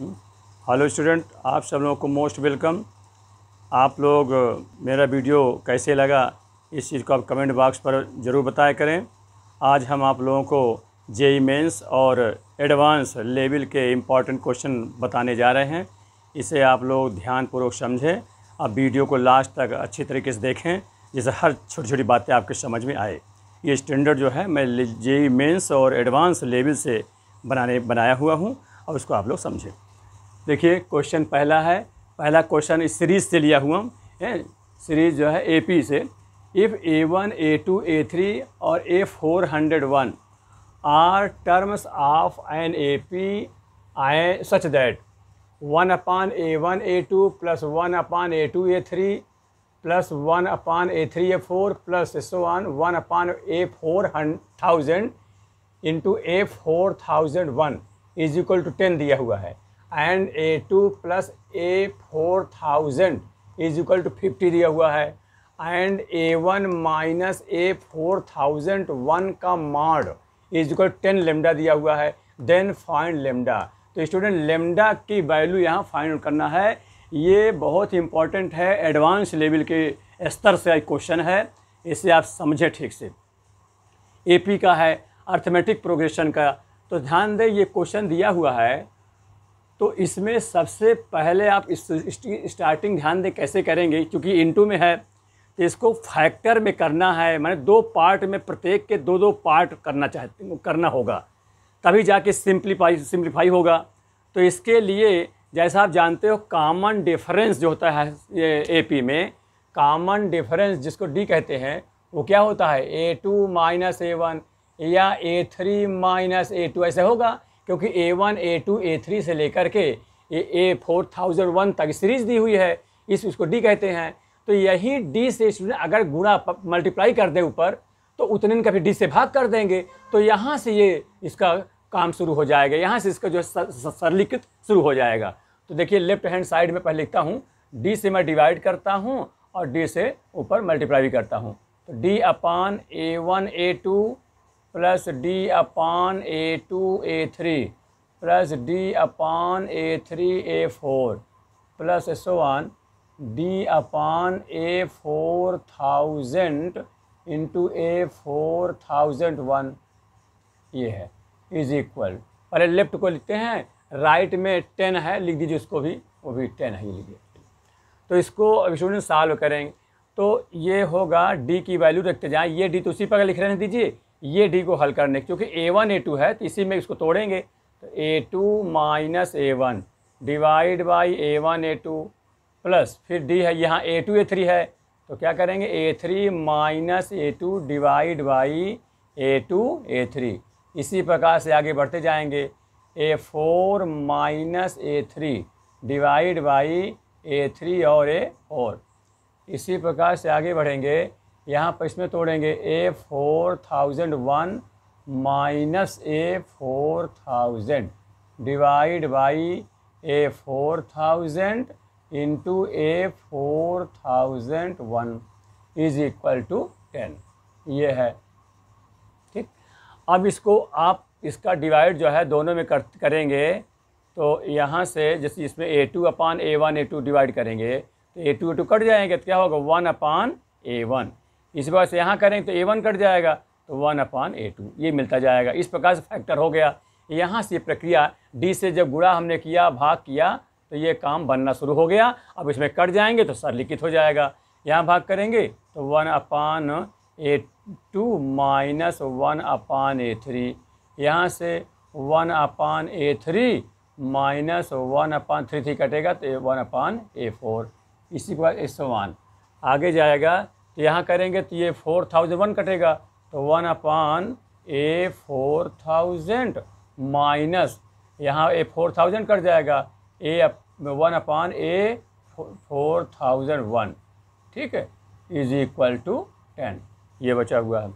Hello student आप सब लोगों को मोस्ट वेलकम आप लोग मेरा वीडियो कैसे लगा इस चीज़ को आप कमेंट बॉक्स पर ज़रूर बताया करें आज हम आप लोगों को जेई मेंस और एडवांस लेवल के इम्पॉर्टेंट क्वेश्चन बताने जा रहे हैं इसे आप लोग ध्यानपूर्वक समझें अब वीडियो को लास्ट तक अच्छी तरीके से देखें जैसे हर छोटी छोटी बातें आपके समझ में आए ये स्टैंडर्ड जो है मैं जेई मेंस और एडवांस लेवल से बनाने बनाया हुआ हूँ और उसको आप लोग समझें देखिए क्वेश्चन पहला है पहला क्वेश्चन इस सीरीज़ से लिया हुआ हम सीरीज़ जो है एपी से if a one a two a three और a four hundred one are terms of an A P I such that one upon a one a two plus one upon a two a three plus one upon a three a four plus so one one upon a four hundred thousand into a four thousand one is equal to ten दिया हुआ है and a two plus a four thousand is equal to fifty दिया हुआ है and a one minus a four thousand one का mod is equal ten lambda दिया हुआ है देन फाइंड लेमडा तो स्टूडेंट लेमडा की वैल्यू यहाँ फाइंड करना है ये बहुत इंपॉर्टेंट है एडवांस लेवल के स्तर से क्वेश्चन है इसे आप समझें ठीक से एपी का है अर्थमेटिक प्रोग्रेशन का तो ध्यान दें ये क्वेश्चन दिया हुआ है तो इसमें सबसे पहले आप इस स्टार्टिंग ध्यान दें कैसे करेंगे क्योंकि इंटू में है तो इसको फैक्टर में करना है मैंने दो पार्ट में प्रत्येक के दो दो पार्ट करना चाहते करना होगा तभी जाके सिंप्लीफाई सिंप्लीफाई होगा तो इसके लिए जैसा आप जानते हो कॉमन डिफरेंस जो होता है ए पी में कामन डिफरेंस जिसको डी कहते हैं वो क्या होता है a two minus a one या a three minus a two ऐसे होगा क्योंकि a one a two a three से लेकर के a a four thousand one तक सीरीज दी हुई है इस उसको डी कहते हैं तो यही डी से स्टूडेंट अगर गुणा मल्टीप्लाई कर दे ऊपर तो उतने का फिर डी से भाग कर देंगे तो यहाँ से ये इसका काम शुरू हो जाएगा यहाँ से इसका जो सरलीकृत शुरू हो जाएगा तो देखिए लेफ्ट हैंड साइड में पहले लिखता हूँ डी से मैं डिवाइड करता हूँ और डी से ऊपर मल्टीप्लाई भी करता हूँ तो d upon a one a two plus d upon a two a three plus d upon a three a four plus so one d upon a four thousand into a four thousand one ये है is equal पहले left को लिखते हैं right में ten है लिख दीजिए उसको भी वो भी टेन है ये लिखिए तो इसको स्टूडेंट सॉल्व करेंगे तो ये होगा डी की वैल्यू रखते जाएँ ये डी तो उसी पर लिख रहे हैं दीजिए ये डी को हल करने क्योंकि ए वन ए टू है तो इसी में इसको तोड़ेंगे तो a two minus a one divide by a one a two plus फिर डी है यहाँ ए टू ए थ्री है तो क्या करेंगे a three minus a two divide by a two a three इसी प्रकार से आगे बढ़ते जाएंगे a four minus a three divide by a three और ए फोर इसी प्रकार से आगे बढ़ेंगे यहाँ पर इसमें तोड़ेंगे a four thousand one minus a four thousand divide by a four thousand into a four thousand one is equal to ten ये है ठीक अब इसको आप इसका डिवाइड जो है दोनों में कर, करेंगे तो यहाँ से जैसे इसमें a two upon a one a two divide करेंगे तो a two a two cut जाएंगे तो क्या होगा वन अपान ए वन इस बार से यहाँ करें तो ए वन कट जाएगा तो वन अपान ए टू ये मिलता जाएगा इस प्रकार से फैक्टर हो गया यहाँ से प्रक्रिया डी से जब गुड़ा हमने किया भाग किया तो ये काम बनना शुरू हो गया अब इसमें कट जाएंगे तो सर लिखित हो जाएगा यहाँ भाग करेंगे तो one upon a two minus one upon a three यहाँ से one upon a three minus one upon three three कटेगा तो वन अपान ए फोर इसी प्रकार एस वन आगे जाएगा तो यहाँ करेंगे तो ये फोर थाउजेंड वन कटेगा तो one upon a four thousand minus यहाँ ए फोर थाउजेंड कट जाएगा a one upon a four thousand one ठीक है इज इक्वल टू टेन ये बचा हुआ है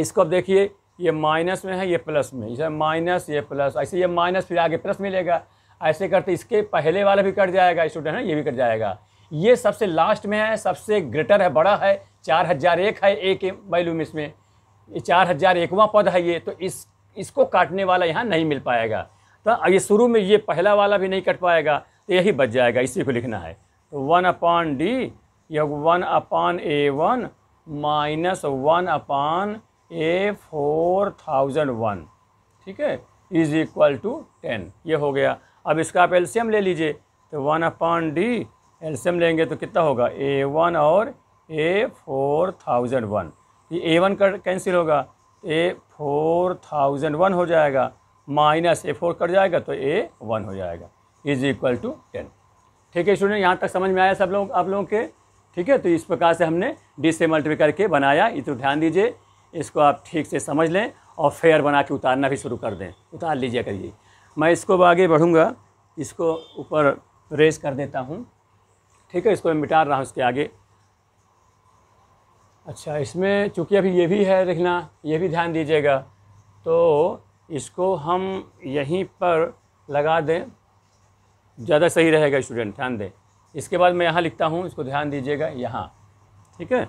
इसको अब देखिए ये माइनस में है ये प्लस में इसे माइनस ये प्लस ऐसे ये माइनस फिर आगे प्लस मिलेगा ऐसे करते इसके पहले वाला भी कट जाएगा स्टूडेंट है ये भी कट जाएगा ये सबसे लास्ट में है सबसे ग्रेटर है बड़ा है चार हज़ार एक है एक वैल्यू इसमें इसमें चार हज़ार एकवा पद है ये तो इस इसको काटने वाला यहाँ नहीं मिल पाएगा तो ये शुरू में ये पहला वाला भी नहीं कट पाएगा तो यही बच जाएगा इसी को लिखना है तो वन अपान डी या one upon a one minus one upon a four thousand one ठीक है इज इक्वल टू टेन ये हो गया अब इसका आप एल्सियम ले लीजिए तो वन अपान डी एल्शियम लेंगे तो कितना होगा ए वन और ए फोर थाउजेंड वन ये ए वन कट कैंसिल होगा ए फोर थाउजेंड वन हो जाएगा माइनस ए फोर कट जाएगा तो ए वन हो जाएगा इज इक्वल टू टेन ठीक है स्टूडेंट यहाँ तक समझ में आया सब लोग आप लोगों के ठीक है तो इस प्रकार से हमने डी से मल्टीपी करके बनाया ये तो ध्यान दीजिए इसको आप ठीक से समझ लें और फेयर बना के उतारना भी शुरू कर दें उतार लीजिए करिए मैं इसको आगे बढ़ूँगा इसको ऊपर रेस कर देता हूँ ठीक है इसको मैं मिटा रहा हूँ इसके आगे अच्छा इसमें चूँकि अभी ये भी है देखना ये भी ध्यान दीजिएगा तो इसको हम यहीं पर लगा दें ज़्यादा सही रहेगा स्टूडेंट ध्यान दें इसके बाद मैं यहाँ लिखता हूँ इसको ध्यान दीजिएगा यहाँ ठीक है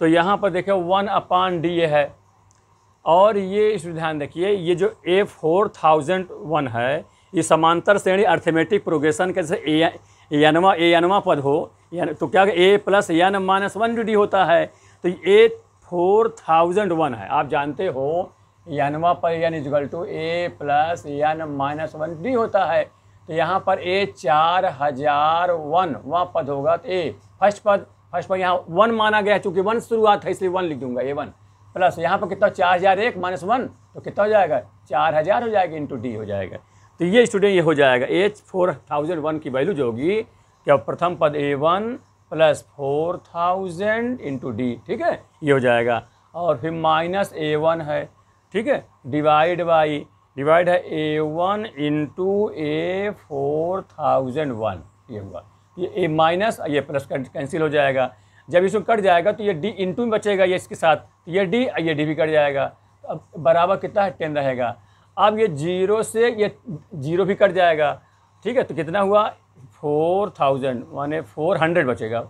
तो यहाँ पर देखें वन अपान डी ये है और ये इसमें ध्यान रखिए ये जो ए फोर थाउजेंड वन है ये समांतर श्रेणी अर्थमेटिक प्रोग्रेशन के जैसे ए ए ए यनमा पद हो यान तो क्या a plus n minus one d होता है तो ए फोर थाउजेंड वन है आप जानते हो यनवा पर n is equal to a plus n minus one d होता है तो यहाँ पर ए चार हजार वन वहाँ पद होगा तो ए फर्स्ट पद फर्स्ट पद यहाँ वन माना गया है चूँकि वन शुरुआत है इसलिए वन लिख दूंगा ए वन प्लस यहाँ पर कितना चार हज़ार एक माइनस वन तो कितना हो जाएगा चार हज़ार हो जाएगा इंटू डी हो जाएगा तो ये स्टूडेंट ये हो जाएगा एच फोर थाउजेंड वन की वैल्यू जो होगी क्या प्रथम पद a one plus four thousand into d ठीक है ये हो जाएगा और फिर माइनस ए वन है ठीक है डिवाइड बाई डिवाइड है a one into a four thousand one ये हुआ ये ए माइनस ये प्लस कैंसिल हो जाएगा जब इसमें कट जाएगा तो ये डी इंटू में बचेगा ये इसके साथ तो ये डी ये डी भी कट जाएगा अब बराबर कितना है टेन रहेगा अब ये जीरो से ये जीरो भी कट जाएगा ठीक है तो कितना हुआ फोर थाउजेंड माने फोर हंड्रेड बचेगा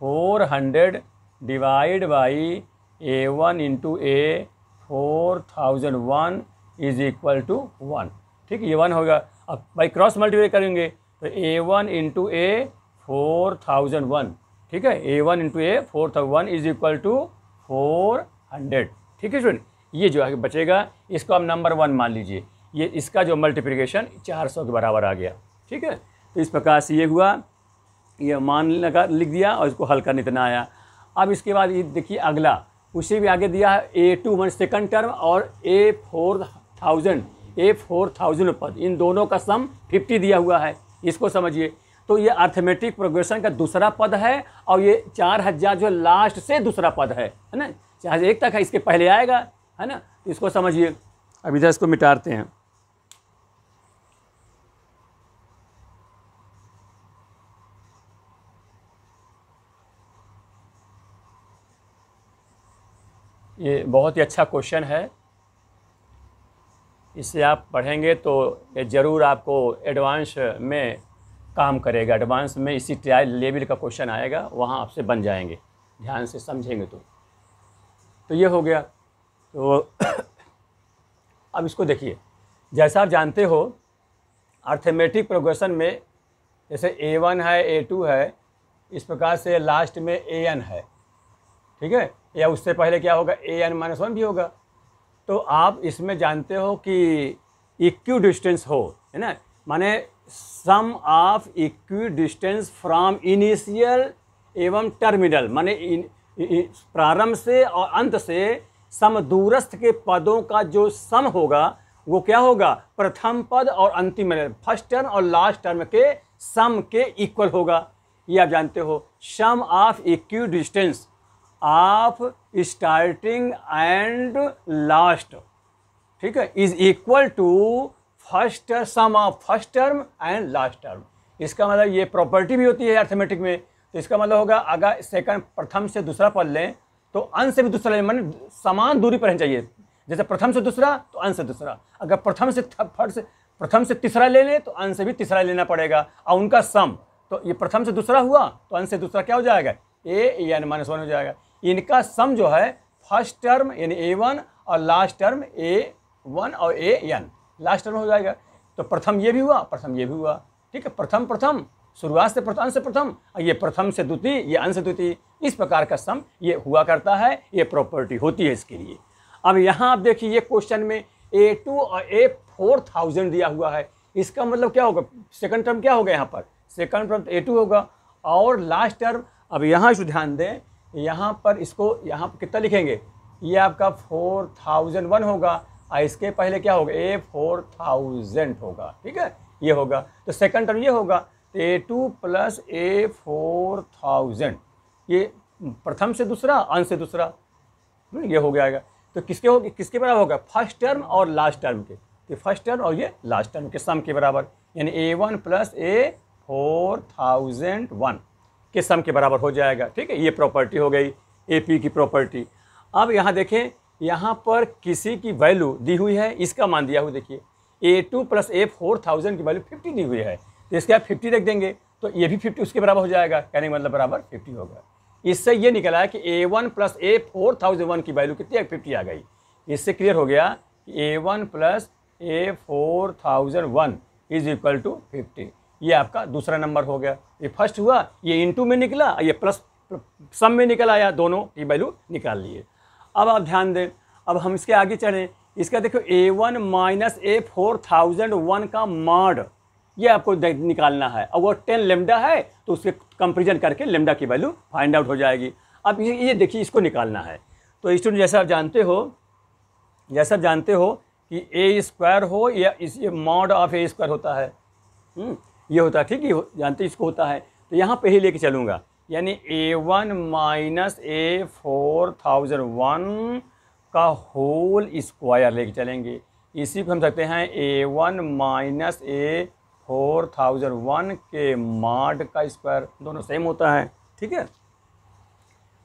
four hundred divide by a one into a four thousand one is equal to one ठीक है ये वन होगा अब बाई क्रॉस मल्टीप्लाई करेंगे तो a one into a four thousand one ठीक है a one into a four thousand one is equal to four hundred ठीक है स्टूडेंट ये जो है बचेगा इसको आप नंबर वन मान लीजिए ये इसका जो मल्टीप्लिकेशन चार सौ के बराबर आ गया ठीक है तो इस प्रकार से ये हुआ ये मान लगा लिख दिया और इसको हल करने इतना आया अब इसके बाद ये देखिए अगला उसे भी आगे दिया है a two one second term और a four thousand a four thousand पद इन दोनों का सम फिफ्टी दिया हुआ है इसको समझिए तो ये अर्थमेटिक प्रोग्रेशन का दूसरा पद है और ये चार हज़ार जो लास्ट से दूसरा पद है है ना चाहे एक तक है इसके पहले आएगा है ना इसको समझिए अब इधर इसको मिटारते हैं ये बहुत ही अच्छा क्वेश्चन है इसे आप पढ़ेंगे तो ये ज़रूर आपको एडवांस में काम करेगा एडवांस में इसी ट्रायल लेवल का क्वेश्चन आएगा वहाँ आपसे बन जाएंगे ध्यान से समझेंगे तो तो ये हो गया तो अब इसको देखिए जैसा आप जानते हो अर्थमेटिक प्रोग्रेशन में जैसे ए वन है ए टू है इस प्रकार से लास्ट में ए एन है ठीक है या उससे पहले क्या होगा ए एन माइनस वन भी होगा तो आप इसमें जानते हो कि इक्व डिस्टेंस हो है ना माने sum of equi distance from initial एवं टर्मिनल माने प्रारंभ से और अंत से समदूरस्थ के पदों का जो सम होगा वो क्या होगा प्रथम पद और अंतिम फर्स्ट टर्म और लास्ट टर्म के सम के इक्वल होगा ये आप जानते हो sum of equi distance of starting and last ठीक है is equal to first sum of first term and last term इसका मतलब ये प्रॉपर्टी भी होती है अर्थमेटिक में तो इसका मतलब होगा अगर सेकंड प्रथम से दूसरा पद लें तो अंश से भी दूसरा मान समान दूरी पर रहना चाहिए जैसे प्रथम से दूसरा तो अंश से दूसरा अगर प्रथम से फट से प्रथम से तीसरा ले लें तो अंश से भी तीसरा लेना पड़ेगा और उनका सम तो ये प्रथम से दूसरा हुआ तो अंश से दूसरा क्या हो जाएगा ए यानी माइनस वन हो जाएगा इनका सम जो है फर्स्ट टर्म यानी ए वन और लास्ट टर्म ए वन और ए एन लास्ट टर्म हो जाएगा तो प्रथम ये भी हुआ प्रथम ये भी हुआ ठीक है प्रथम प्रथम शुरुआत से प्रथम अंश प्रथम ये प्रथम से द्वितीय ये अंश द्वितीय इस प्रकार का सम ये हुआ करता है ये प्रॉपर्टी होती है इसके लिए अब यहाँ आप देखिए ये क्वेश्चन में ए टू और ए फोर थाउजेंड दिया हुआ है इसका मतलब क्या होगा सेकंड टर्म क्या होगा यहाँ पर सेकंड टर्म ए टू होगा और लास्ट टर्म अब यहाँ इसको ध्यान दें यहाँ पर इसको यहाँ पर कितना लिखेंगे ये आपका फोर थाउजेंड वन होगा और इसके पहले क्या होगा ए फोर थाउजेंड होगा ठीक है ये होगा तो सेकंड टर्म ये होगा a two plus a four thousand ये प्रथम से दूसरा अंश से दूसरा हम्म, ये हो गया तो किसके हो किसके बराबर होगा फर्स्ट टर्म और लास्ट टर्म के तो फर्स्ट टर्म और ये लास्ट टर्म के सम के बराबर यानी a one plus a four thousand one के सम के बराबर हो जाएगा ठीक है ये प्रॉपर्टी हो गई ए पी की प्रॉपर्टी अब यहाँ देखें यहाँ पर किसी की वैल्यू दी हुई है इसका मान दिया हुआ देखिए a two plus a four thousand की वैल्यू फिफ्टी दी हुई है तो इसके आप फिफ्टी रख देंगे तो ये भी फिफ्टी उसके बराबर हो जाएगा कहने का मतलब बराबर फिफ्टी होगा इससे ये निकला है कि a one plus a four thousand one की वैल्यू कितनी फिफ्टी आ गई इससे क्लियर हो गया कि a one plus a four thousand one is equal to fifty ये आपका दूसरा नंबर हो गया ये फर्स्ट हुआ ये इंटू में निकला ये प्लस सम में निकल आया दोनों की वैल्यू निकाल लिए अब आप ध्यान दें अब हम इसके आगे चढ़ें इसका देखो a one minus a four thousand one का मॉड ये आपको निकालना है और वो टेन लेमडा है तो उसके कंपेरिजन करके लेमडा की वैल्यू फाइंड आउट हो जाएगी अब ये ये देखिए इसको निकालना है तो स्टूडेंट जैसा आप जानते हो जैसा आप जानते हो कि ए स्क्वायर हो या इस ये मॉड ऑफ ए स्क्वायर होता है हम्म, ये होता है ठीक है जानते इसको होता है तो यहाँ पे ही लेके चलूँगा यानी a one minus a four thousand one का होल स्क्वायर लेके चलेंगे इसी को हम सकते हैं a one minus a four thousand one के माड का स्क्वायर दोनों सेम होता है ठीक है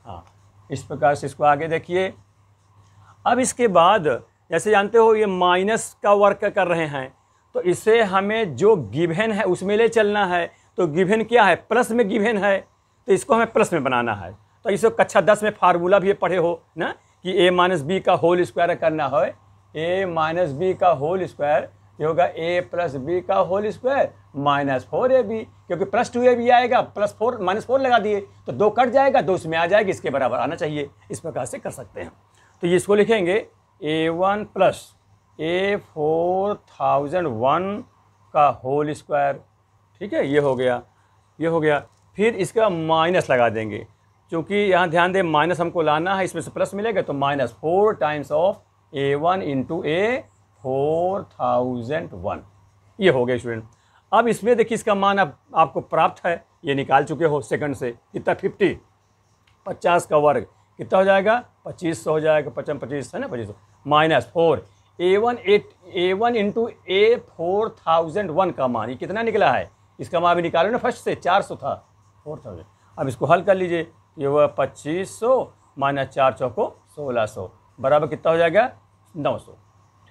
हाँ इस प्रकार से इसको आगे देखिए अब इसके बाद जैसे जानते हो ये माइनस का वर्क कर रहे हैं तो इसे हमें जो गिभेन है उसमें ले चलना है तो गिभेन क्या है प्लस में गिभेन है तो इसको हमें प्लस में बनाना है तो इसको कक्षा दस में फार्मूला भी पढ़े हो ना कि ए माइनस बी का होल स्क्वायर करना है ए माइनस बी का होल स्क्वायर ये होगा ए प्लस बी का whole square minus four a b क्योंकि प्लस टू ए बी आएगा प्लस फोर माइनस फोर लगा दिए तो दो कट जाएगा दो इसमें आ जाएगी इसके बराबर आना चाहिए इस प्रकार से कर सकते हैं तो ये इसको लिखेंगे a one plus a four thousand one का होल स्क्वायर ठीक है ये हो गया ये हो गया फिर इसका माइनस लगा देंगे क्योंकि यहाँ ध्यान दें माइनस हमको लाना है इसमें से प्लस मिलेगा तो minus four times of a one into a four thousand one ये हो गया स्टूडेंट अब इसमें देखिए इसका मान आप, आपको प्राप्त है ये निकाल चुके हो सेकंड से कितना फिफ्टी पचास का वर्ग कितना हो जाएगा पच्चीस सौ हो जाएगा पचम पच्चीस है ना पच्चीस minus four a one eight a one into a four thousand one का मान ये कितना निकला है इसका मान अभी निकालो ना फर्स्ट से चार सौ था फोर थाउजेंड अब इसको हल कर लीजिए ये हुआ पच्चीस सौ माइनस चार चौको सोलह सौ बराबर कितना हो जाएगा नौ सौ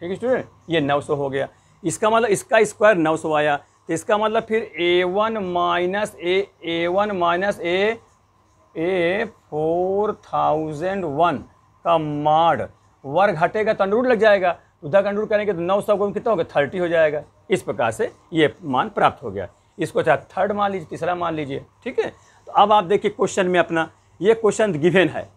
ठीक है स्टूडेंट ये नौ हो गया इसका मतलब इसका स्क्वायर नौ आया तो इसका मतलब फिर a one minus a a one minus a a four thousand one का मार्ड वर्ग हटेगा तो अंडरूट लग जाएगा तो उधर का अंडरूट करेंगे तो नौ सौ गुण कितना होगा थर्टी हो जाएगा इस प्रकार से ये मान प्राप्त हो गया इसको चाहे थर्ड मान लीजिए तीसरा मान लीजिए ठीक है तो अब आप देखिए क्वेश्चन में अपना ये क्वेश्चन गिवेन है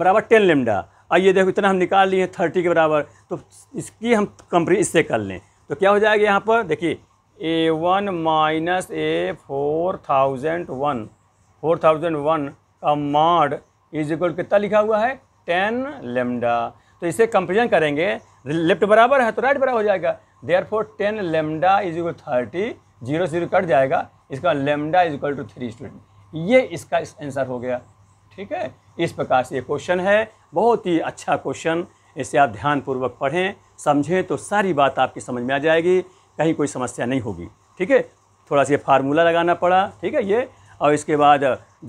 बराबर टेन लेमडा आइए ये देखो इतना हम निकाल लिए हैं थर्टी के बराबर तो इसकी हम कंपनी इससे कर लें तो क्या हो जाएगा यहाँ पर देखिए a one minus a four thousand one four thousand one का मॉड इज इक्वल कितना लिखा हुआ है टेन लेमडा तो इसे कंपेरिजन करेंगे लेफ्ट बराबर है तो राइट बराबर हो जाएगा therefore ten lambda is equal thirty zero zero cut जाएगा इसका lambda is equal to three student ये इसका आंसर हो गया ठीक है इस प्रकार से ये क्वेश्चन है बहुत ही अच्छा क्वेश्चन इसे आप ध्यानपूर्वक पढ़ें समझें तो सारी बात आपकी समझ में आ जाएगी कहीं कोई समस्या नहीं होगी ठीक है थोड़ा सा ये फार्मूला लगाना पड़ा ठीक है ये और इसके बाद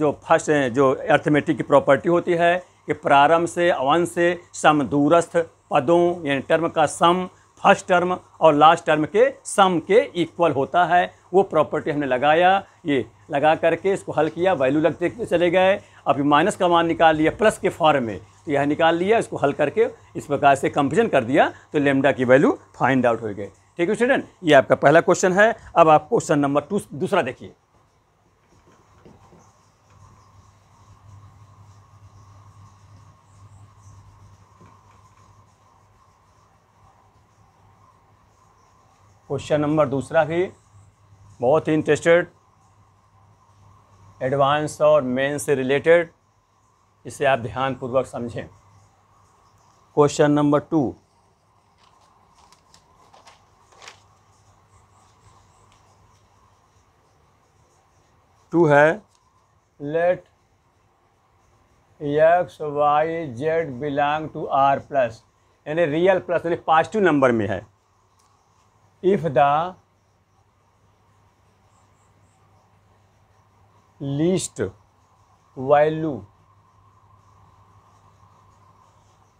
जो फर्स्ट जो अर्थमेटिक की प्रॉपर्टी होती है कि प्रारंभ से अवंश से सम दूरस्थ पदों यानी टर्म का सम फर्स्ट टर्म और लास्ट टर्म के सम के इक्वल होता है वो प्रॉपर्टी हमने लगाया ये लगा करके इसको हल किया वैल्यू लगते चले गए अब ये माइनस का मान निकाल लिया प्लस के फॉर्म में तो यह निकाल लिया इसको हल करके इस प्रकार से कंपेरिजन कर दिया तो लेमडा की वैल्यू फाइंड आउट हो गए ठीक है स्टूडेंट ये आपका पहला क्वेश्चन है अब आप क्वेश्चन नंबर टू दूसरा देखिए क्वेश्चन नंबर दूसरा भी बहुत ही इंटरेस्टेड एडवांस और मेन से रिलेटेड इसे आप ध्यानपूर्वक समझें क्वेश्चन नंबर टू टू है let x y z belong to R plus यानी रियल प्लस यानी पॉजिटिव नंबर में है if the least value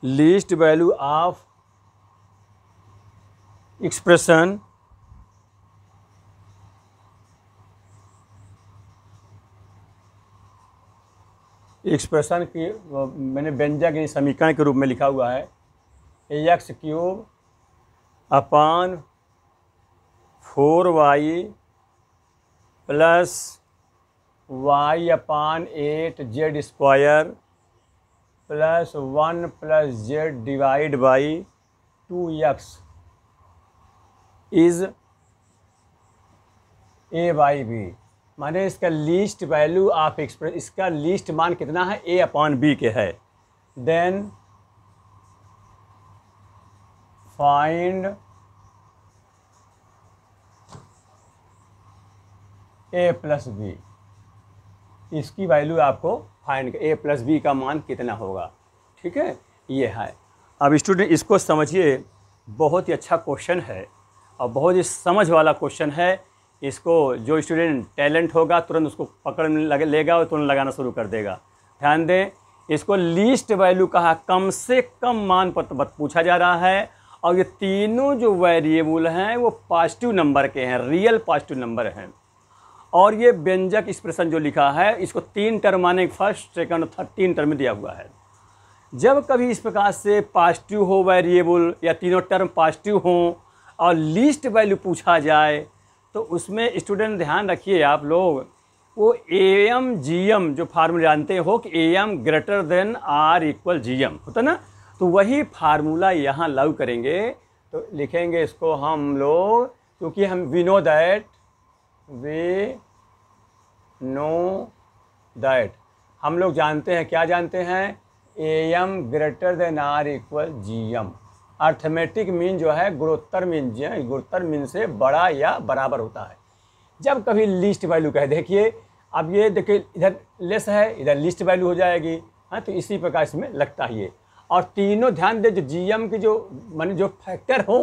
least value of expression expression की मैंने व्यंजक यानी समीकरण के रूप में लिखा हुआ है x cube upon four y plus y upon eight z square plus one plus z divide by two x is a by b माने इसका लीस्ट वैल्यू ऑफ एक्सप्रेस इसका लीस्ट मान कितना है ए अपॉन बी के है then find a plus b इसकी value आपको फाइंड ए प्लस बी का मान कितना होगा ठीक है ये है अब स्टूडेंट इसको समझिए बहुत ही अच्छा क्वेश्चन है और बहुत ही समझ वाला क्वेश्चन है इसको जो स्टूडेंट टैलेंट होगा तुरंत उसको पकड़ लगे लेगा और तुरंत लगाना शुरू कर देगा ध्यान दें इसको लीस्ट वैल्यू कहा कम से कम मान पर पूछा जा रहा है और ये तीनों जो वेरिएबल हैं वो पॉजिटिव नंबर के हैं रियल पॉजिटिव नंबर हैं और ये व्यंजक एक्सप्रेशन जो लिखा है इसको तीन टर्म माने फर्स्ट सेकंड थर्ड तीन टर्म में दिया हुआ है जब कभी इस प्रकार से पॉजिटिव हो वेरिएबल या तीनों टर्म पॉजिटिव हों और लीस्ट वैल्यू पूछा जाए तो उसमें स्टूडेंट ध्यान रखिए आप लोग वो ए एम जी एम जो फार्मूला जानते हो कि A M greater than or equal G M होता ना तो वही फार्मूला यहाँ लागू करेंगे तो लिखेंगे इसको हम लोग क्योंकि हम we know that we know that हम लोग जानते हैं क्या जानते हैं A M greater than or equal G M arithmetic mean जो है गुरुत्तर मीन गुरुत्तर मीन से बड़ा या बराबर होता है जब कभी लिस्ट वैल्यू कहे देखिए अब ये देखिए इधर लेस है इधर लिस्ट वैल्यू हो जाएगी हाँ तो इसी प्रकार इसमें लगता है ये और तीनों ध्यान दे जो एम की जो मान जो फैक्टर हों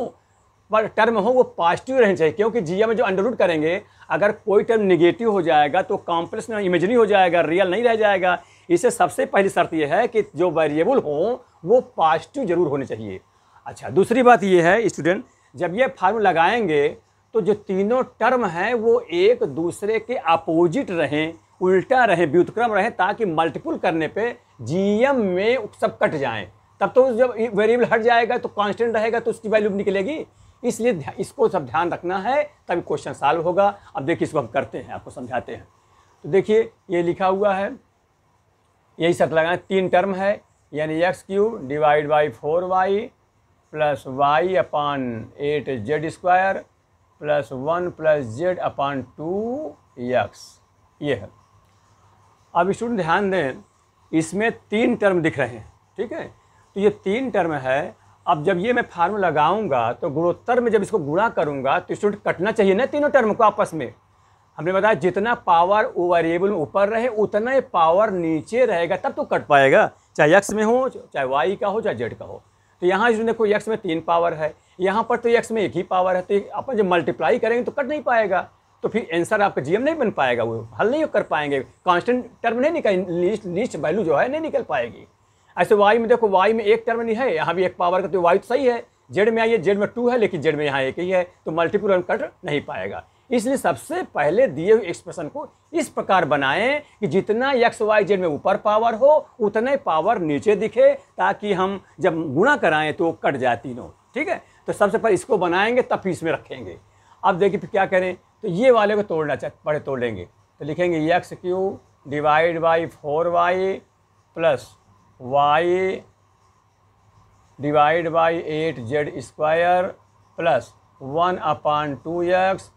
टर्म हो वो पॉजिटिव रहने चाहिए क्योंकि जिया में जो अंडर रूट करेंगे अगर कोई टर्म निगेटिव हो जाएगा तो कॉम्प्लेक्स इमेजरी हो जाएगा रियल नहीं रह जाएगा इससे सबसे पहली शर्त यह है कि जो वेरिएबल हो वो पॉजिटिव जरूर होने चाहिए अच्छा दूसरी बात ये है स्टूडेंट जब ये फार्म लगाएंगे तो जो तीनों टर्म हैं वो एक दूसरे के अपोजिट रहें उल्टा रहें व्युतक्रम रहें ताकि मल्टीपुल करने पे जीएम में सब कट जाएं तब तो जब वेरिएबल हट जाएगा तो कांस्टेंट रहेगा तो उसकी वैल्यू निकलेगी इसलिए इसको सब ध्यान रखना है तभी क्वेश्चन सॉल्व होगा अब देखिए इसको हम करते हैं आपको समझाते हैं तो देखिए ये लिखा हुआ है यही शर्त लगाएं तीन टर्म है यानी x cube divide by four y plus y upon eight z square plus one plus z upon two x ये है अब स्टूडेंट ध्यान दें इसमें तीन टर्म दिख रहे हैं ठीक है तो ये तीन टर्म है अब जब ये मैं फार्म लगाऊंगा तो गुणोत्तर में जब इसको गुणा करूंगा तो स्टूडेंट कटना चाहिए ना तीनों टर्म को आपस में हमने बताया जितना पावर वेरिएबल में ऊपर रहे उतना ही पावर नीचे रहेगा तब तो कट पाएगा चाहे यक्स में हो चाहे वाई का हो चाहे जेड का हो तो यहाँ जो देखो यक्स में तीन पावर है यहाँ पर तो यक्स में एक ही पावर है तो अपन जब मल्टीप्लाई करेंगे तो कट नहीं पाएगा तो फिर आंसर आपका जीएम नहीं बन पाएगा वो हल नहीं कर पाएंगे कांस्टेंट टर्म नहीं निकल लीस्ट लीस्ट वैल्यू जो है नहीं निकल पाएगी ऐसे वाई में देखो वाई में एक टर्म नहीं है यहाँ भी एक पावर का तो वाई तो सही है जेड में आइए जेड में टू है लेकिन जेड में यहाँ एक ही है तो मल्टीपल रन कट नहीं पाएगा इसलिए सबसे पहले दिए हुए एक्सप्रेशन को इस प्रकार बनाएं कि जितना एक्स वाई जेड में ऊपर पावर हो उतने पावर नीचे दिखे ताकि हम जब गुणा कराएं तो कट जाए तीनों ठीक है तो सबसे पहले इसको बनाएंगे तब फिर इसमें रखेंगे अब देखिए फिर क्या करें तो ये वाले को तोड़ना चाह पढ़े तोड़ेंगे तो लिखेंगे x cube divide by four y plus y divide by eight z square plus one upon two x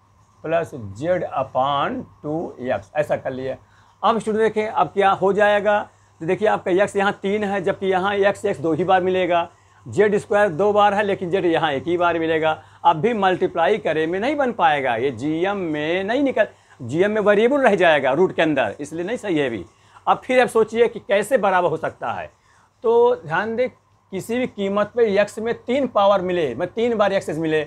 plus z upon two x ऐसा कर लिया अब स्टूडेंट देखें अब क्या हो जाएगा तो देखिए आपका यक्स यहाँ तीन है जबकि यहाँ एक्स एक्स दो ही बार मिलेगा जेड स्क्वायर दो बार है लेकिन जेड यहाँ एक ही बार मिलेगा अब भी मल्टीप्लाई करे में नहीं बन पाएगा ये जीएम में नहीं निकल जीएम में वेरिएबल रह जाएगा रूट के अंदर इसलिए नहीं सही है अभी अब फिर आप सोचिए कि कैसे बराबर हो सकता है तो ध्यान दें किसी भी कीमत पर यक्स में तीन पावर मिले मैं तीन बार यक्स मिले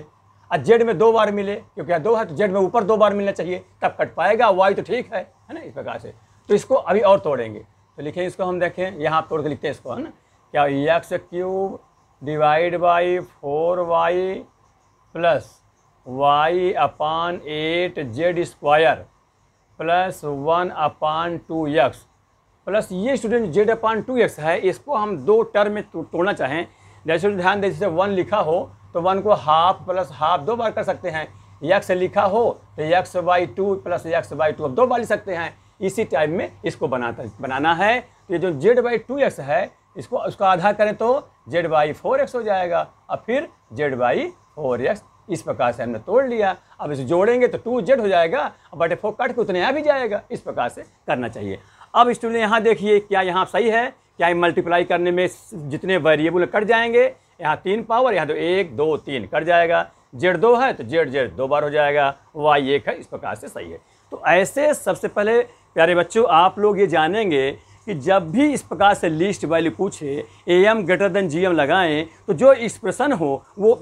और जेड में दो बार मिले क्योंकि दो है तो जेड में ऊपर दो बार मिलना चाहिए तब कट पाएगा वाई तो ठीक है है ना इस प्रकार से तो इसको अभी और तोड़ेंगे तो लिखें इसको हम देखें यहाँ आप तोड़ के लिखते हैं इसको है ना क्या x cube divide by four y plus y upon eight z square plus one upon two x plus ये student z upon two x है इसको हम दो टर्म में तो तोड़ना चाहें जैसे ध्यान दें जैसे वन लिखा हो तो वन को हाफ प्लस हाफ दो बार कर सकते हैं यक्स लिखा हो तो x by two plus x by two अब दो बार लिख सकते हैं इसी टाइप में इसको बनाता बनाना है तो ये जो जेड बाई टू एक्स है इसको उसका आधा करें तो जेड बाई फोर एक्स हो जाएगा और फिर जेड बाई फोर एक्स इस प्रकार से हमने तोड़ लिया अब इसे जोड़ेंगे तो टू जेड हो जाएगा और बटे फोर कट के उतने आ भी जाएगा इस प्रकार से करना चाहिए अब स्टूडेंट यहाँ देखिए क्या यहाँ सही है क्या मल्टीप्लाई करने में जितने वेरिएबल कट जाएंगे यहाँ तीन पावर यहाँ तो एक दो तीन कट जाएगा जेड दो है तो जेड जेड दो बार हो जाएगा वाई एक है इस प्रकार से सही है तो ऐसे सबसे पहले प्यारे बच्चों आप लोग ये जानेंगे कि जब भी इस प्रकार से लिस्ट वैल्यू पूछे A M greater than G M लगाएँ तो जो एक्सप्रेशन हो वो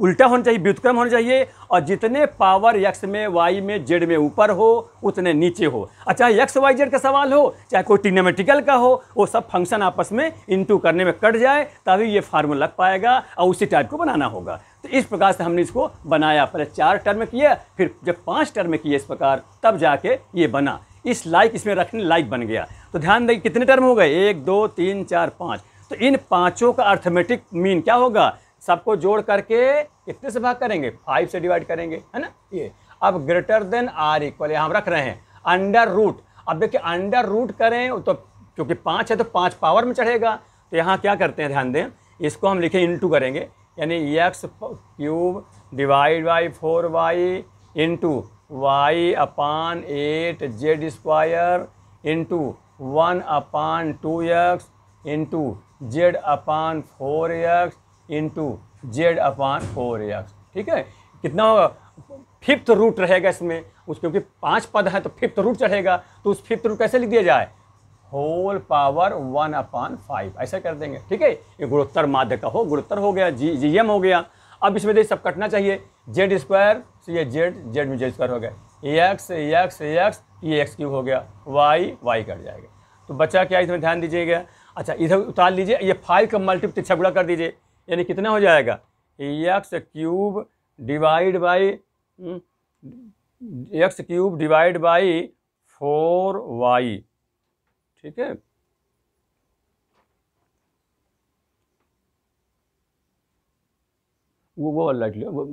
उल्टा होना चाहिए व्युतक्रम होना चाहिए और जितने पावर यक्स में वाई में जेड में ऊपर हो उतने नीचे हो और चाहे यक्स वाई जेड का सवाल हो चाहे कोई टिग्नोमेटिकल का हो वो सब फंक्शन आपस में इंटू करने में कट जाए तभी ये फार्मूला लग पाएगा और उसी टाइप को बनाना होगा तो इस प्रकार से हमने इसको बनाया पहले चार टर्म किया फिर जब पाँच टर्म किए इस प्रकार तब जाके ये बना इस लाइक इसमें रखने लाइक बन गया तो ध्यान दें कितने टर्म हो गए एक दो तीन चार पाँच तो इन पाँचों का अर्थमेटिक मीन क्या होगा सबको जोड़ करके कितने से भाग करेंगे फाइव से डिवाइड करेंगे है ना ये अब ग्रेटर देन आर इक्वल हम रख रहे हैं अंडर रूट अब देखिए अंडर रूट करें तो क्योंकि पाँच है तो पाँच पावर में चढ़ेगा तो यहाँ क्या करते हैं ध्यान दें इसको हम लिखें टू करेंगे यानी x cube divide by four y into y upon eight z square into one upon two x into z upon four x into z upon four x ठीक है कितना होगा फिफ्थ रूट रहेगा इसमें उस क्योंकि पांच पद हैं तो फिफ्थ रूट चढ़ेगा तो उस फिफ्थ रूट कैसे लिख दिया जाए whole power one upon five ऐसा कर देंगे ठीक है ये गुणोत्तर माध्य का हो गुणोत्तर हो गया जी जी एम हो गया अब इसमें देखिए सब कटना चाहिए जेड स्क्वायर तो ये जेड जेड में जेड स्क्वायर हो गया एक्स एक्स एक्स ये एक्स क्यूब हो गया वाई वाई कट जाएगा तो बच्चा क्या इसमें ध्यान दीजिएगा अच्छा इधर उतार लीजिए ये फाइव का मल्टीप तिरछा गुड़ा कर दीजिए यानी कितना हो जाएगा x cube divide by x cube divide by four y ठीक है वो वो लाइट वो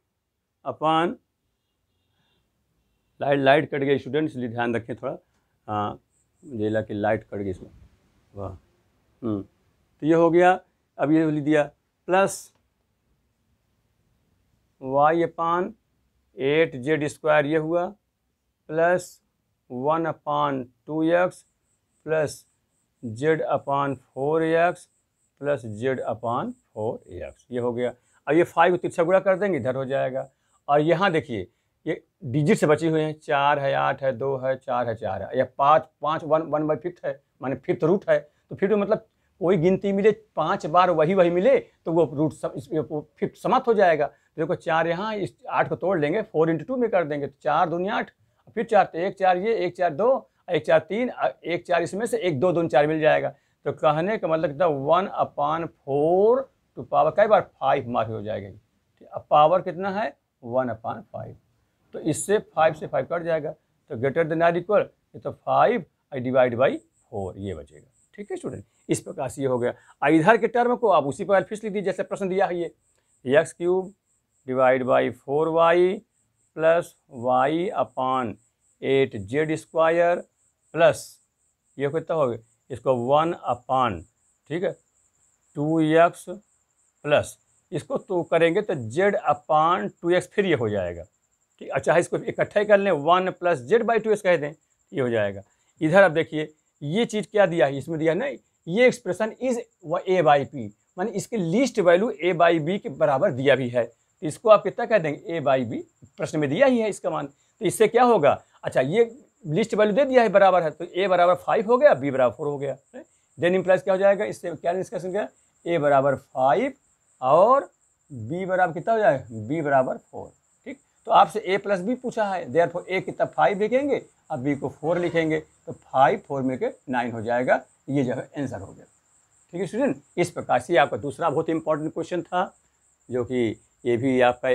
अपन लाइट लाइट कट गई स्टूडेंट्स लिए ध्यान रखें थोड़ा हाँ मुझे लगा कि लाइट कट गई इसमें वाह हम्म। तो ये हो गया अब ये लिख दिया plus y upon eight z square ये हुआ plus one upon two x plus z upon four x plus z upon four x ये हो गया अब ये फाइव को तिरछा गुड़ा कर देंगे इधर हो जाएगा और यहाँ देखिए ये डिजिट से बची हुई हैं चार है आठ है दो है चार है चार है या पाँच पाँच वन वन बाई फिफ्थ है माने फिफ्थ रूट है तो फिफ्थ मतलब कोई गिनती मिले पाँच बार वही वही मिले तो वो रूट सब इस फिफ्थ समाप्त हो जाएगा तो देखो चार यहाँ इस आठ को तोड़ लेंगे फोर इंटू टू में कर देंगे तो चार दुनिया आठ फिर चार तो एक चार ये एक चार दो एक चार तीन एक चार इसमें से एक दो दो चार मिल जाएगा तो कहने का मतलब कितना one upon four two power कई बार फाइव मार्क हो जाएगा तो अब पावर कितना है वन अपान फाइव तो इससे फाइव से फाइव कट जाएगा तो ग्रेटर देन आर इक्वल ये तो five I divide by four ये बचेगा ठीक है स्टूडेंट इस प्रकार से ये हो गया इधर के टर्म को आप उसी प्रकार फिक्स लिख दीजिए जैसे प्रश्न दिया है ये x cube divide by four y plus y upon eight z square plus ये कितना हो गया इसको वन अपान ठीक है टू एक्स प्लस इसको तो करेंगे तो जेड अपान टू एक्स फिर ये हो जाएगा ठीक अच्छा इसको इकट्ठा कर लें one plus z by two x कह दें ये हो जाएगा इधर अब देखिए ये चीज़ क्या दिया है इसमें दिया नहीं ये एक्सप्रेशन इज व ए बाई पी मानी इसके least value a by b के बराबर दिया भी है तो इसको आप कितना कह देंगे ए बाई बी प्रश्न में दिया ही है इसका मान तो इससे क्या होगा अच्छा ये लिस्ट वैल्यू दे दिया है बराबर है तो ए बराबर फाइव हो गया बी बराबर फोर हो गया देन इम्प्लाइज क्या हो जाएगा इससे क्या डिस्कशन किया ए बराबर फाइव और बी बराबर कितना हो जाए बी बराबर फोर ठीक तो आपसे ए प्लस बी पूछा है देर फोर ए कितना फाइव लिखेंगे अब बी को फोर लिखेंगे तो फाइव फोर मिलकर नाइन हो जाएगा ये जो है आंसर हो गया ठीक है स्टूडेंट इस प्रकार से आपका दूसरा बहुत इंपॉर्टेंट क्वेश्चन था जो कि ये भी आपका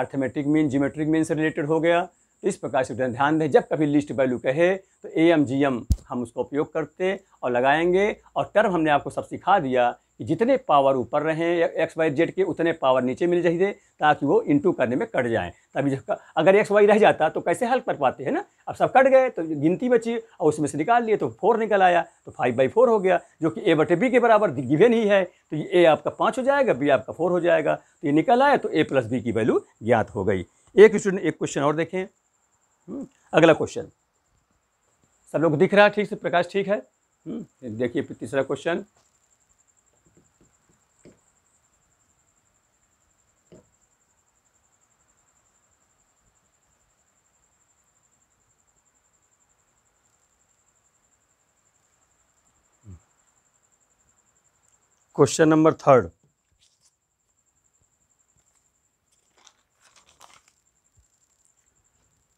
अर्थमेट्रिक मीन जियोमेट्रिक मीन से रिलेटेड हो गया तो इस प्रकार से ध्यान दें जब कभी लिस्ट वैल्यू कहे तो ए एम जी एम हम उसका उपयोग करते और लगाएंगे और टर्म हमने आपको सब सिखा दिया जितने पावर ऊपर रहे एक्स वाई जेड के उतने पावर नीचे मिल जाइए ताकि वो इंटू करने में कट जाएँ तभी अगर एक्स वाई रह जाता तो कैसे हल कर पाते हैं ना अब सब कट गए तो गिनती बची और उसमें से निकाल लिए तो फोर निकल आया तो फाइव बाई फोर हो गया जो कि ए बटे बी के बराबर गिवेन ही है तो ये ए आपका पाँच हो जाएगा बी आपका फोर हो जाएगा तो ये निकल आया तो ए प्लस बी की वैल्यू ज्ञात हो गई एक स्टूडेंट एक क्वेश्चन और देखें हम्म, अगला क्वेश्चन सब लोग दिख रहा है ठीक से प्रकाश ठीक है हम्म, देखिए तीसरा क्वेश्चन क्वेश्चन नंबर थर्ड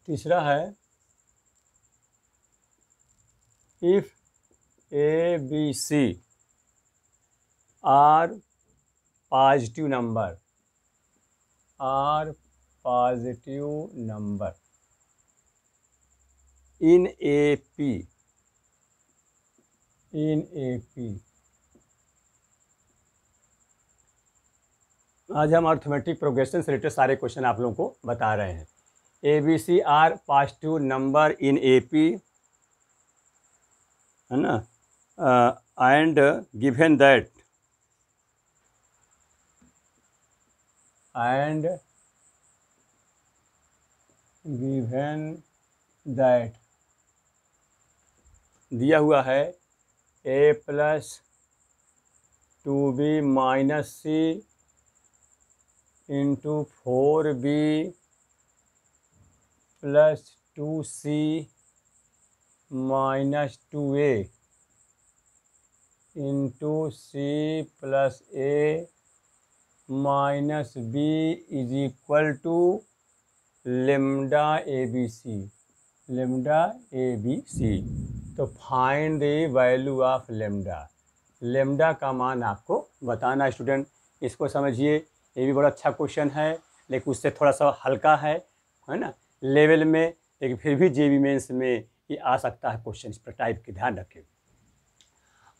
तीसरा है if a b c are positive number are positive number in A P in A P आज हम अर्थमेटिक प्रोग्रेशन से रिलेटेड सारे क्वेश्चन आप लोगों को बता रहे हैं a b c are pass to number in A P है ना and given that and given that दिया हुआ है a plus two b minus c into four b plus two c minus two a into c plus a minus b is equal to lambda a b c lambda a b c तो find the value of lambda lambda का मान आपको बताना student इसको समझिए ये भी बड़ा अच्छा क्वेश्चन है लेकिन उससे थोड़ा सा हल्का है है ना लेवल में लेकिन फिर भी जे मेंस में ये आ सकता है क्वेश्चन इस पर टाइप के ध्यान रखें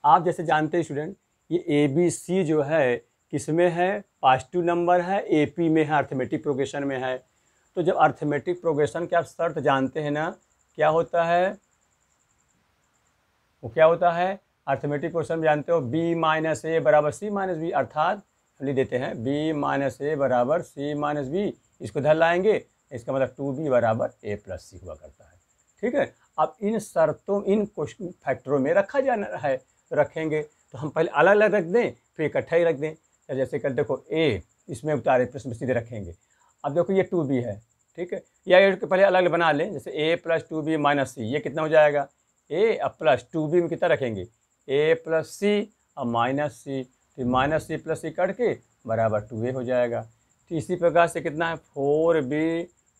आप जैसे जानते हैं स्टूडेंट ये ए बी सी जो है किसमें है पॉजिटिव नंबर है ए पी में है अर्थमेटिक प्रोग्रेशन में है तो जब अर्थमेटिक प्रोग्रेशन के आप शर्त जानते हैं ना क्या होता है वो क्या होता है अर्थमेटिक प्रोग्रेशन जानते हो बी माइनस ए बराबर सी माइनस बी अर्थात लिख देते हैं बी माइनस ए बराबर सी माइनस बी इसको धर लाएंगे इसका मतलब टू बी बराबर ए प्लस सी हुआ करता है ठीक है अब इन शर्तों इन क्वेश्चन फैक्टरों में रखा जाना है रखेंगे तो हम पहले अलग अलग रख दें फिर इकट्ठा ही रख दें तो जैसे कल देखो ए इसमें उतारे प्रश्न सीधे रखेंगे अब देखो ये टू बी है ठीक है या ये पहले अलग अलग बना लें जैसे a plus two b minus c ये कितना हो जाएगा ए अब प्लस टू बी में कितना रखेंगे ए प्लस सी और माइनस सी फिर minus c plus c cut के बराबर टू ए हो जाएगा तो इसी प्रकार से कितना है four b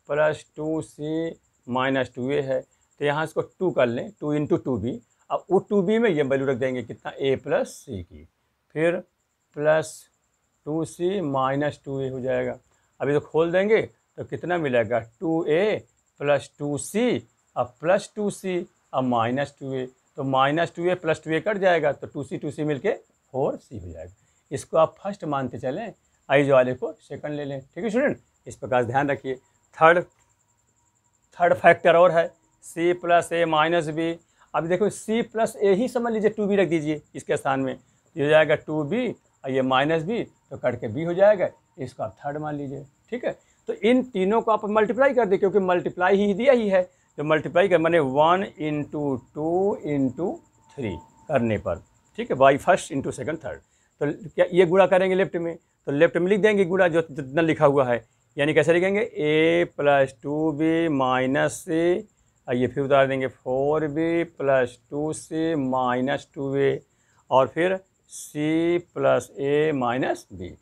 plus two c minus two a है तो यहाँ इसको टू कर लें टू इंटू टू बी अब वो टू बी में ये वैल्यू रख देंगे कितना ए प्लस सी की फिर plus two c minus two a हो जाएगा अभी तो खोल देंगे तो कितना मिलेगा two a plus two c अब प्लस टू सी अब माइनस टू ए तो minus two a plus two a cut जाएगा तो टू सी टू सी मिल के फोर सी हो जाएगा इसको आप फर्स्ट मानते चलें आईज वाले को सेकंड ले लें ठीक है स्टूडेंट इस प्रकार ध्यान रखिए थर्ड थर्ड फैक्टर और है c plus a minus b अब देखो सी प्लस ए ही समझ लीजिए टू बी रख दीजिए इसके स्थान में ये हो जाएगा टू बी और ये माइनस बी तो कट के बी हो जाएगा इसको आप थर्ड मान लीजिए ठीक है तो इन तीनों को आप मल्टीप्लाई कर दें क्योंकि मल्टीप्लाई ही दिया ही है तो मल्टीप्लाई कर मैंने one into two into three करने पर ठीक है why first into second third तो क्या ये गुड़ा करेंगे लेफ्ट में तो लेफ्ट में लिख देंगे गुड़ा जो जितना लिखा हुआ है यानी कैसे लिखेंगे a plus two b minus c ये फिर उतार देंगे four b plus two c minus two a और फिर c plus a minus b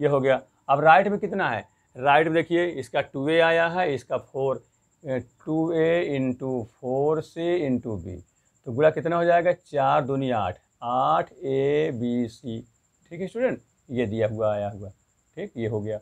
ये हो गया अब राइट में कितना है राइट में देखिए इसका टू ए आया है इसका four two a into four c into b तो गुड़ा कितना हो जाएगा चार दूनी आठ आठ ए बी सी ठीक है स्टूडेंट ये दिया हुआ आया हुआ ठीक ये हो गया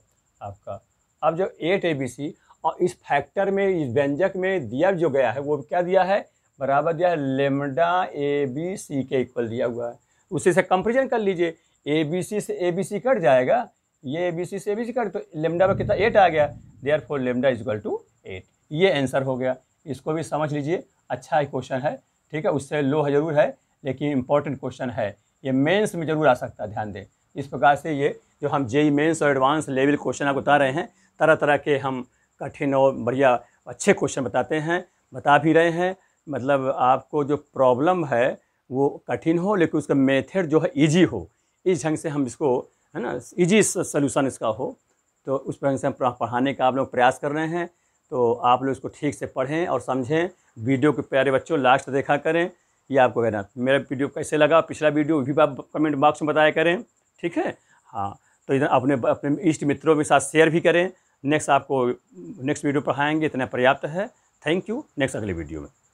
आपका अब जो एट ए बी सी और इस फैक्टर में इस व्यंजक में दिया जो गया है वो क्या दिया है बराबर दिया है लेमडा ए बी सी के इक्वल दिया हुआ है उसी से कंपेरिजन कर लीजिए ए बी सी से ए बी सी कट जाएगा ये ए बी सी से ए बी सी कट तो लेमडा में कितना एट आ गया therefore lambda is equal to eight ये आंसर हो गया इसको भी समझ लीजिए अच्छा क्वेश्चन है ठीक है उससे लो है जरूर है लेकिन इम्पॉर्टेंट क्वेश्चन है ये मेंस में जरूर आ सकता है ध्यान दें इस प्रकार से ये जो हम जेई मेंस e और एडवांस लेवल क्वेश्चन आपको बता रहे हैं तरह तरह के हम कठिन और बढ़िया अच्छे क्वेश्चन बताते हैं बता भी रहे हैं मतलब आपको जो प्रॉब्लम है वो कठिन हो लेकिन उसका मेथड जो है ईजी हो इस ढंग से हम इसको है ना ईजी सोल्यूशन इसका हो तो उस ढंग से हम पढ़ाने का आप लोग प्रयास कर रहे हैं तो आप लोग इसको ठीक से पढ़ें और समझें वीडियो के प्यारे बच्चों लास्ट देखा करें ये आपको कहना मेरा वीडियो कैसे लगा पिछला वीडियो भी आप कमेंट बॉक्स में बताया करें ठीक है हाँ तो इधर अपने अपने इष्ट मित्रों के साथ शेयर भी करें नेक्स्ट आपको नेक्स्ट वीडियो पढ़ाएंगे इतना पर्याप्त है थैंक यू नेक्स्ट अगले वीडियो में